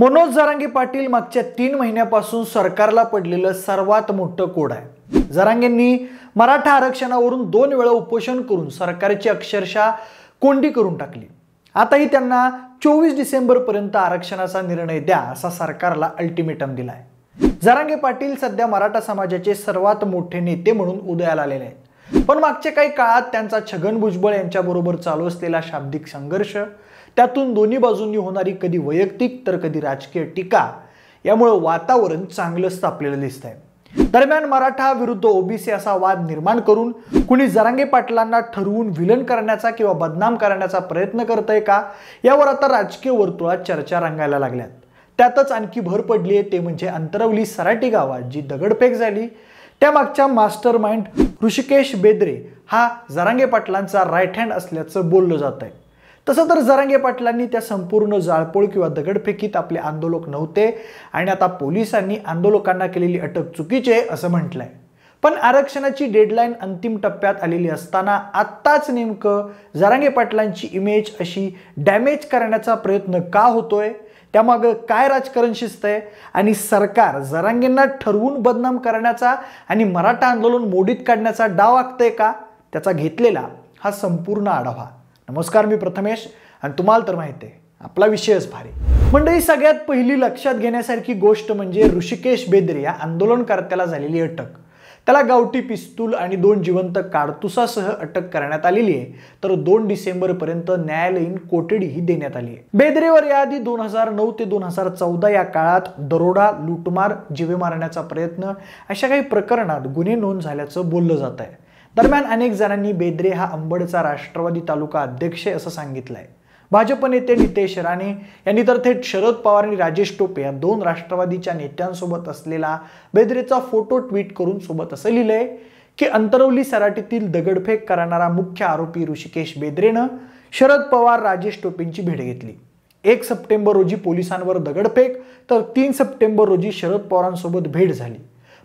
मनोज जरांगे पाटील मागच्या तीन महिन्यापासून सरकारला पडलेलं सर्वात मोठं कोड आहे जरांगेंनी मराठा आरक्षणावरून दोन वेळा उपोषण करून सरकारची अक्षरशः कोंडी करून टाकली आताही त्यांना चोवीस डिसेंबरपर्यंत आरक्षणाचा निर्णय द्या असा सरकारला अल्टिमेटम दिलाय जरांगे पाटील सध्या मराठा समाजाचे सर्वात मोठे नेते म्हणून उदयाला आलेले आहेत पण मागच्या काही काळात त्यांचा छगन भुजबळ यांच्याबरोबर चालू असलेला शाब्दिक संघर्ष त्यातून दोन्ही बाजूंनी होणारी कधी वैयक्तिक तर कधी राजकीय टीका यामुळं वातावरण चांगलंच तापलेलं दिसत आहे दरम्यान मराठा विरुद्ध ओबीसी असा वाद निर्माण करून कुणी जरांगे पाटलांना ठरवून विलन करण्याचा किंवा बदनाम करण्याचा प्रयत्न करत आहे का यावर आता राजकीय वर्तुळात चर्चा रंगायला लागल्यात त्यातच आणखी भर पडली आहे ते म्हणजे अंतरवली सराटी गावात जी दगडफेक झाली त्यामागच्या मास्टर माइंड ऋषिकेश बेदरे हा जरांगे पाटलांचा राईट हँड असल्याचं बोललं जात आहे तसं तर जरांगे पाटलांनी त्या संपूर्ण जाळपोळ किंवा दगडफेकीत आपले आंदोलक नव्हते आणि आता पोलिसांनी आंदोलकांना केलेली अटक चुकीची आहे असं म्हटलंय पण आरक्षणाची डेडलाईन अंतिम टप्प्यात आलेली असताना आत्ताच नेमकं जरांगे पाटलांची इमेज अशी डॅमेज करण्याचा प्रयत्न का होतोय त्यामागं काय राजकारण आहे आणि सरकार जरांगेंना ठरवून बदनाम करण्याचा आणि मराठा आंदोलन मोडीत काढण्याचा डाव आखतंय का त्याचा घेतलेला हा संपूर्ण आढावा नमस्कार मी प्रथमेश आणि तुम्हाला तर माहिती आहे आपला विषयच भारी मंडळी सगळ्यात पहिली लक्षात घेण्यासारखी गोष्ट म्हणजे ऋषिकेश बेदरे या आंदोलनकर्त्याला झालेली अटक त्याला गावठी पिस्तूल आणि दोन जिवंत काडतुसासह अटक करण्यात आलेली आहे तर दोन पर्यंत न्यायालयीन कोठडी ही देण्यात आली आहे बेदरेवर याआधी दोन हजार नऊ ते दोन हजार चौदा या काळात दरोडा लुटमार जीवे मारण्याचा प्रयत्न अशा काही प्रकरणात गुन्हे नोंद झाल्याचं बोललं जात आहे दरम्यान अनेक जणांनी बेद्रे हा अंबडचा राष्ट्रवादी तालुका अध्यक्ष आहे असं सांगितलंय भाजप नेते नितेश राणे यांनी तर थेट शरद पवार आणि राजेश टोपे या दोन राष्ट्रवादीच्या नेत्यांसोबत असलेला बेद्रेचा फोटो ट्विट करून सोबत असं लिहिलंय की अंतरवली सराटीतील दगडफेक करणारा मुख्य आरोपी ऋषिकेश बेद्रेनं शरद पवार राजेश टोपेंची भेट घेतली एक सप्टेंबर रोजी पोलिसांवर दगडफेक तर तीन सप्टेंबर रोजी शरद पवारांसोबत भेट झाली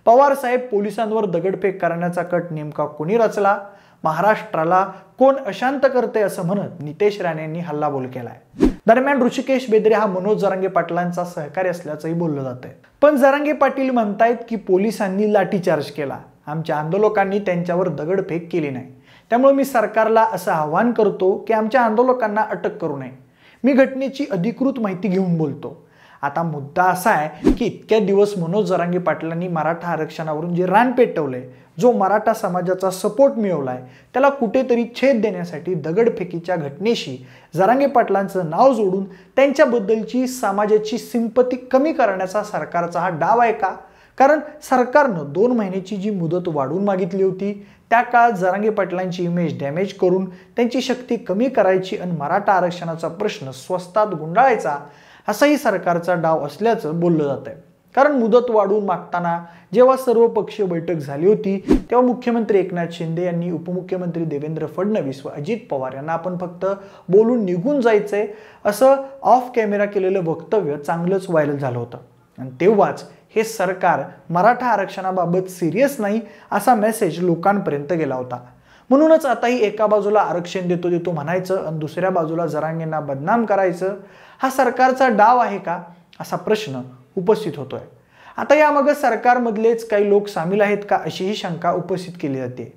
पवार साहेब पोलिसांवर दगडफेक करण्याचा कट नेमका कोणी रचला महाराष्ट्राला कोण अशांत करते असं म्हणत नितेश राणेंनी हल्लाबोल केलाय दरम्यान ऋषिकेश बेदरे हा मनोज जरांगे पाटलांचा सहकारी असल्याचंही बोललं जात पण जरांगे पाटील म्हणतायत की पोलिसांनी लाठीचार्ज केला आमच्या आंदोलकांनी त्यांच्यावर दगडफेक केली नाही त्यामुळे मी सरकारला असं आवाहन करतो की आमच्या आंदोलकांना अटक करू नये मी घटनेची अधिकृत माहिती घेऊन बोलतो आता मुद्दा असा आहे की इतक्या दिवस मनोज जरांगी पाटलांनी मराठा आरक्षणावरून जे रान पेटवलंय जो मराठा समाजाचा सपोर्ट मिळवलाय त्याला कुठेतरी छेद देण्यासाठी दगडफेकीच्या घटनेशी जरांगे पाटलांचं नाव जोडून त्यांच्याबद्दलची समाजाची सिंपती कमी करण्याचा सरकारचा हा डाव आहे का कारण सरकारनं दोन महिन्याची जी मुदत वाढून मागितली होती त्या काळात जरांगे पाटलांची इमेज डॅमेज करून त्यांची शक्ती कमी करायची आणि मराठा आरक्षणाचा प्रश्न स्वस्तात गुंडाळायचा असाही सरकारचा डाव असल्याचं बोललं जात आहे कारण मुदत वाढवून मागताना जेव्हा सर्व पक्षीय बैठक झाली होती तेव्हा मुख्यमंत्री एकनाथ शिंदे यांनी उपमुख्यमंत्री देवेंद्र फडणवीस व अजित पवार यांना आपण फक्त बोलून निघून जायचंय असं ऑफ कॅमेरा केलेलं वक्तव्य चांगलंच व्हायरल झालं होतं आणि तेव्हाच हे सरकार मराठा आरक्षणाबाबत सिरियस नाही असा मेसेज लोकांपर्यंत गेला होता म्हणूनच आताही एका बाजूला आरक्षण देतो देतो म्हणायचं आणि दुसऱ्या बाजूला जरांगींना बदनाम करायचं हा सरकारचा डाव आहे का असा प्रश्न उपस्थित होतोय आता यामागं सरकारमधलेच काही लोक सामील आहेत का अशीही शंका उपस्थित केली जाते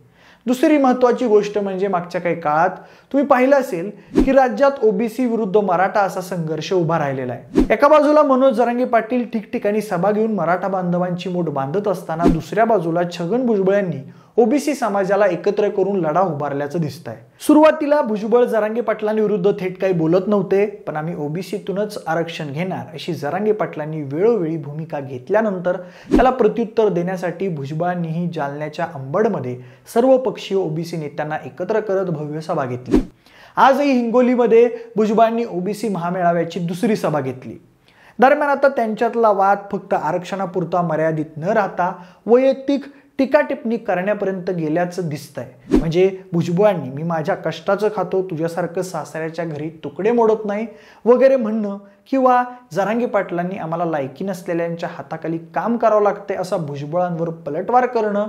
दुसरी महत्त्वाची गोष्ट म्हणजे मागच्या काही काळात तुम्ही पाहिलं असेल की राज्यात ओबीसी विरुद्ध मराठा असा संघर्ष उभा राहिलेला आहे एका बाजूला मनोज जरांगे पाटील ठिकठिकाणी सभा घेऊन मराठा बांधवांची मोठ बांधत असताना दुसऱ्या बाजूला छगन भुजबळ यांनी ओबीसी समाजाला एकत्र करून लढा उभारल्याचं दिसत आहे सुरुवातीला भुजबळ जरांगे पाटलांविरुद्ध थेट काही बोलत नव्हते पण आम्ही ओबीसीतूनच आरक्षण घेणार अशी जरांगे पाटलांनी वेळोवेळी भूमिका घेतल्यानंतर त्याला प्रत्युत्तर देण्यासाठी भुजबळांनीही जालन्याच्या अंबडमध्ये पक्षीय ओबीसी नेत्यांना एकत्र करत भव्य सभा घेतली आजही हिंगोलीमध्ये भुजबळांनी ओबीसी महामेळाव्याची दुसरी सभा घेतली दरम्यान आता त्यांच्यातला वाद फक्त आरक्षणापुरता मर्यादित न राहता वैयक्तिक टीका टिप्पणी करण्यापर्यंत गेल्याचं दिसतंय म्हणजे भुजबळांनी मी माझ्या कष्टाचं खातो तुझ्यासारखं सासऱ्याच्या घरी तुकडे मोडत नाही वगैरे म्हणणं किंवा जरांगी पाटलांनी आम्हाला लायकी नसलेल्यांच्या हाताखाली काम करावं लागते असा भुजबळांवर पलटवार करणं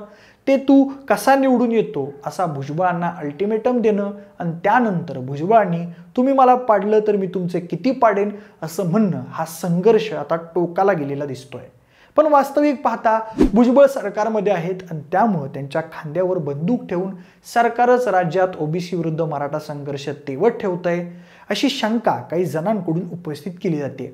ते तू कसा निवडून येतो असा भुजबळांना अल्टिमेटम देणं आणि त्यानंतर भुजबळांनी तुम्ही मला पाडलं तर मी तुमचे किती पाडेन असं म्हणणं हा संघर्ष आता टोकाला गेलेला दिसतोय पण वास्तविक पाहता भुजबळ सरकारमध्ये आहेत आणि त्यामुळं त्यांच्या खांद्यावर बंदूक ठेवून सरकारच राज्यात ओबीसी विरुद्ध मराठा संघर्ष तेवत ठेवत आहे अशी शंका काही जणांकडून उपस्थित केली जाते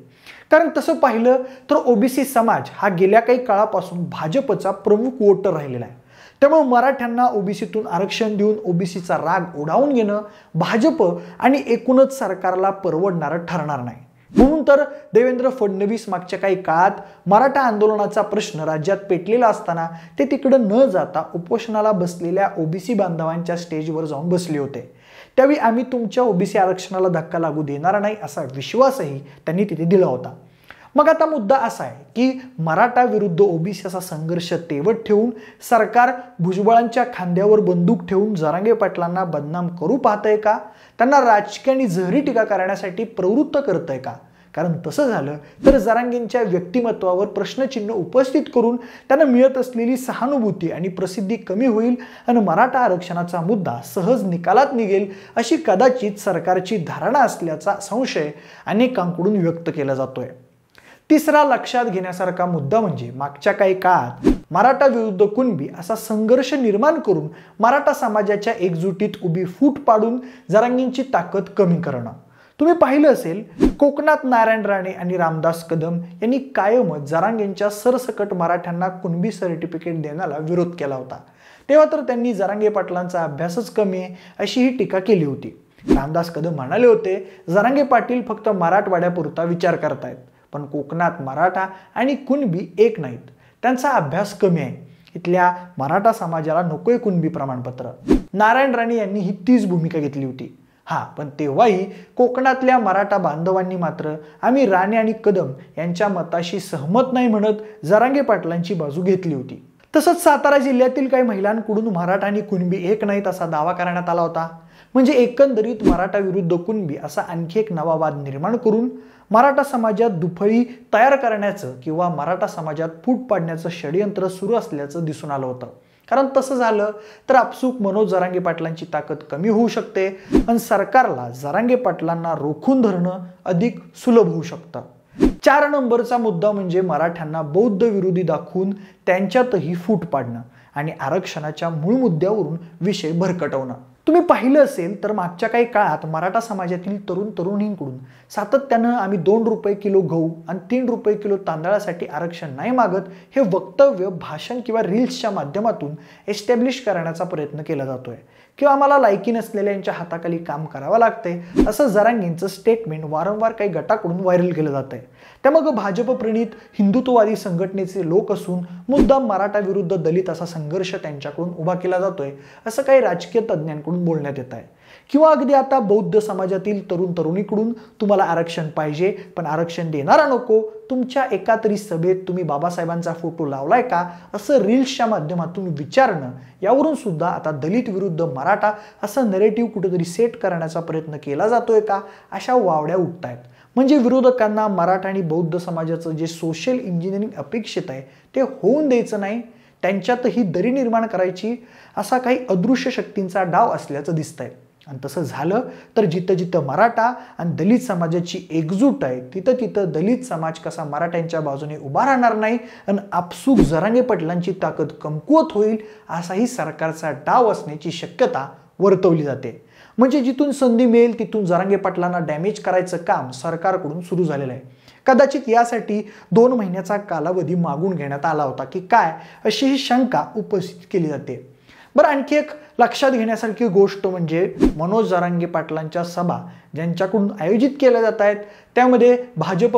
कारण तसं पाहिलं तर ओबीसी समाज हा गेल्या काही काळापासून भाजपचा प्रमुख वोटर राहिलेला आहे त्यामुळे मराठ्यांना ओबीसीतून आरक्षण देऊन ओबीसीचा राग उडावून घेणं भाजप आणि एकूणच सरकारला परवडणारं ठरणार नाही म्हणून तर देवेंद्र फडणवीस मागच्या काही काळात मराठा आंदोलनाचा प्रश्न राज्यात पेटलेला असताना ते तिकडं न जाता उपोषणाला बसलेल्या ओबीसी बांधवांच्या स्टेजवर जाऊन बसले होते त्यावेळी आम्ही तुमच्या ओबीसी आरक्षणाला धक्का लागू देणार नाही असा विश्वासही त्यांनी तिथे दिला होता मग आता मुद्दा असा आहे की मराठा विरुद्ध ओबीसी असा संघर्ष तेवत ठेवून सरकार भुजबळांच्या खांद्यावर बंदूक ठेवून जरांगे पाटलांना बदनाम करू पाहत आहे का त्यांना राजकीय आणि जहरी टीका करण्यासाठी प्रवृत्त करत आहे का कारण तसं झालं तर जरांगींच्या व्यक्तिमत्वावर प्रश्नचिन्ह उपस्थित करून त्यांना मिळत असलेली सहानुभूती आणि प्रसिद्धी कमी होईल आणि मराठा आरक्षणाचा मुद्दा सहज निकालात निघेल अशी कदाचित सरकारची धारणा असल्याचा संशय अनेकांकडून व्यक्त केला जातोय तिसरा लक्षात घेण्यासारखा मुद्दा म्हणजे मागच्या काही काळात मराठा विरुद्ध कुणबी असा संघर्ष निर्माण करून मराठा समाजाच्या एकजुटीत उभी फूट पाडून जरांगींची ताकद कमी करणं तुम्ही पाहिलं असेल कोकणात नारायण राणे आणि रामदास कदम यांनी कायमच जरांगेंच्या सरसकट मराठ्यांना कुणबी सर्टिफिकेट देण्याला विरोध केला होता तेव्हा तर त्यांनी जरांगे पाटलांचा अभ्यासच कमी आहे अशी ही टीका केली होती रामदास कदम म्हणाले होते जरांगे पाटील फक्त मराठवाड्यापुरता विचार करतायत पण कोकणात मराठा आणि कुणबी एक नाहीत त्यांचा अभ्यास कमी आहे इथल्या मराठा समाजाला नकोय कुणबी प्रमाणपत्र नारायण राणे यांनी ही तीच भूमिका घेतली होती हा पण तेव्हाही कोकणातल्या मराठा बांधवांनी मात्र आम्ही राणे आणि कदम यांच्या मताशी सहमत नाही म्हणत जरांगे पाटलांची बाजू घेतली होती तसंच सातारा जिल्ह्यातील काही महिलांकडून मराठा आणि कुणबी एक नाहीत असा दावा करण्यात आला होता म्हणजे एकंदरीत मराठा विरुद्ध कुणबी असा आणखी एक नवा वाद निर्माण करून मराठा समाजात दुफळी तयार करण्याचं किंवा मराठा समाजात फूट पाडण्याचं षडयंत्र सुरू असल्याचं दिसून आलं होतं कारण तसं झालं तर आपसूक मनोज जरांगे पाटलांची ताकद कमी होऊ शकते आणि सरकारला जरांगे पाटलांना रोखून धरणं अधिक सुलभ होऊ शकतं चार नंबरचा मुद्दा म्हणजे मराठ्यांना बौद्ध विरोधी दाखवून त्यांच्यातही फूट पाडणं आणि आरक्षणाच्या मूळ मुद्द्यावरून विषय भरकटवणं तुम्ही पाहिलं असेल तर मागच्या काही काळात मराठा समाजातील तरुण तरुणींकडून सातत्यानं आम्ही दोन रुपये किलो गहू आणि तीन रुपये किलो तांदळासाठी आरक्षण नाही मागत हे वक्तव्य भाषण किंवा रील्सच्या माध्यमातून एस्टॅब्लिश करण्याचा प्रयत्न केला जातोय किंवा आम्हाला लायकी नसलेल्यांच्या हाताखाली काम करावं लागतंय असं जरांगींचं स्टेटमेंट वारंवार काही गटाकडून व्हायरल केलं जात आहे मग भाजप प्रणित हिंदुत्ववादी संघटनेचे लोक असून मुद्दा मराठा विरुद्ध दलित असा संघर्ष त्यांच्याकडून उभा केला जातोय असं काही राजकीय तज्ज्ञांकडून बोलण्यात येत आहे किंवा अगदी आता बौद्ध समाजातील तरुण तरुणीकडून तुम्हाला आरक्षण पाहिजे पण आरक्षण देणारा नको तुमच्या एका तरी सभेत तुम्ही बाबासाहेबांचा फोटो लावलाय का असं रील्सच्या माध्यमातून विचारणं यावरून सुद्धा आता दलित विरुद्ध मराठा असं नरेटिव्ह कुठेतरी सेट करण्याचा प्रयत्न केला जातोय का अशा वावड्या उठतायत म्हणजे विरोधकांना मराठा आणि बौद्ध समाजाचं जे सोशल इंजिनिअरिंग अपेक्षित आहे ते होऊन द्यायचं नाही त्यांच्यातही दरी निर्माण करायची असा काही अदृश्य शक्तींचा डाव असल्याचं दिसतंय आणि तसं झालं तर जिथं जिथं मराठा आणि दलित समाजाची एकजूट आहे तिथं तिथं दलित समाज कसा मराठ्यांच्या बाजूने उभा राहणार नाही आणि आपसूक जरांगे पटलांची ताकद कमकुवत होईल असाही सरकारचा डाव असण्याची शक्यता वर्तवली जाते म्हणजे जिथून संधी मिळेल तिथून जरांगे पाटलांना डॅमेज करायचं काम सरकारकडून सुरू झालेलं आहे कदाचित यासाठी दोन महिन्याचा कालावधी मागून घेण्यात आला होता की काय अशी ही शंका उपस्थित केली जाते बरं आणखी एक लक्षात घेण्यासारखी गोष्ट म्हणजे मनोज जरांगे पाटलांच्या सभा ज्यांच्याकडून आयोजित केल्या जात आहेत त्यामध्ये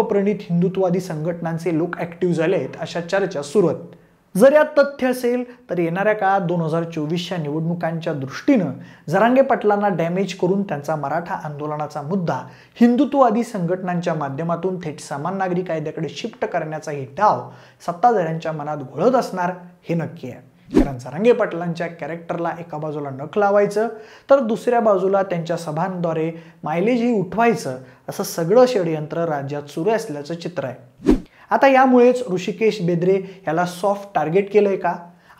प्रणित हिंदुत्ववादी संघटनांचे लोक ॲक्टिव्ह झाले आहेत अशा चर्चा सुरू आहेत जर यात तथ्य असेल तर येणाऱ्या काळात दोन हजार चोवीसच्या निवडणुकांच्या दृष्टीनं जरांगे पाटलांना डॅमेज करून त्यांचा मराठा आंदोलनाचा मुद्दा हिंदुत्ववादी संघटनांच्या माध्यमातून थेट समान नागरी कायद्याकडे शिफ्ट करण्याचाही डाव सत्ताधाऱ्यांच्या मनात घोळत असणार हे नक्की आहे कारण सारंगे पाटलांच्या कॅरेक्टरला एका बाजूला नख लावायचं तर दुसऱ्या बाजूला त्यांच्या सभांद्वारे मायलेजही उठवायचं असं सगळं षडयंत्र राज्यात सुरू असल्याचं चित्र आहे आता यामुळेच ऋषिकेश बेद्रे याला सॉफ्ट टार्गेट केलंय का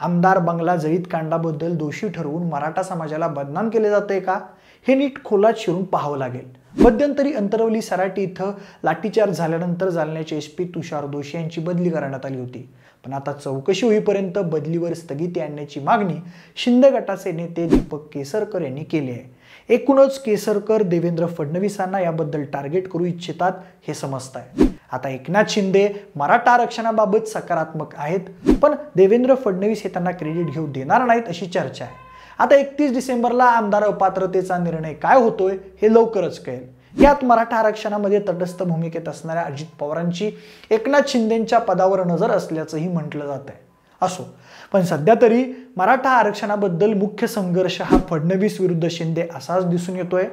आमदार बंगला जळीत कांडाबद्दल दोषी ठरवून मराठा समाजाला बदनाम केले जाते का हे नीट खोलात शिरून पाहावं लागेल मध्यंतरी अंतरवली सराटी इथं लाठीचार्ज झाल्यानंतर जालन्याचे एस पी तुषार दोषी यांची बदली करण्यात आली होती पण आता चौकशी होईपर्यंत बदलीवर स्थगिती आणण्याची मागणी शिंदे गटाचे नेते दीपक केसरकर यांनी केली आहे एकूणच केसरकर देवेंद्र फडणवीसांना याबद्दल टार्गेट करू इच्छितात हे समजत आहे आता एकनाथ शिंदे मराठा आरक्षणाबाबत सकारात्मक आहेत पण देवेंद्र फडणवीस हे त्यांना क्रेडिट घेऊ देणार नाहीत अशी चर्चा आहे आता एकतीस डिसेंबरला आमदार अपात्रतेचा निर्णय काय होतोय हे लवकरच कळेल यात मराठा आरक्षणामध्ये तटस्थ भूमिकेत असणाऱ्या अजित पवारांची एकनाथ शिंदेंच्या पदावर नजर असल्याचंही म्हटलं जात आहे असो पण सध्या तरी मराठा आरक्षणाबद्दल मुख्य संघर्ष हा फडणवीस विरुद्ध शिंदे असाच दिसून येतोय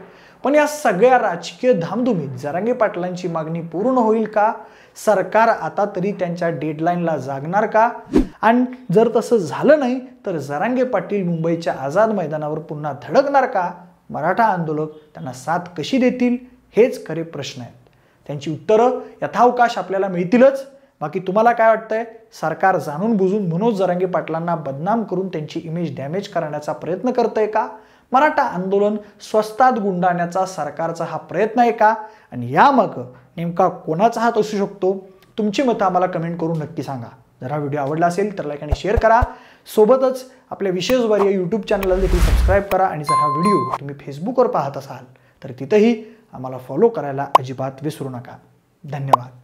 पण या सगळ्या राजकीय धामधुमीत जरांगे पाटलांची मागणी पूर्ण होईल का सरकार आता तरी त्यांच्या डेडलाईनला जागणार का आणि जर तसं झालं नाही तर जरांगे पाटील मुंबईच्या आझाद मैदानावर पुन्हा धडकणार का मराठा आंदोलक त्यांना साथ कशी देतील हेच खरे प्रश्न आहेत त्यांची उत्तरं यथावकाश आपल्याला मिळतीलच बाकी तुम्हाला काय वाटतंय सरकार जाणून बुजून मनोज जरांगे पाटलांना बदनाम करून त्यांची इमेज डॅमेज करण्याचा प्रयत्न आहे का मराठा आंदोलन स्वस्तात गुंडाळण्याचा सरकारचा हा प्रयत्न आहे का आणि या मग नेमका कोणाचा हात असू शकतो तुमची मतं आम्हाला कमेंट करून नक्की सांगा जर हा व्हिडिओ आवडला असेल तर लाईक आणि शेअर करा सोबतच आपल्या विशेषवर या यूट्यूब चॅनलला देखील सबस्क्राईब करा आणि जर हा व्हिडिओ तुम्ही फेसबुकवर पाहत असाल तर तिथंही आम्हाला फॉलो करायला अजिबात विसरू नका धन्यवाद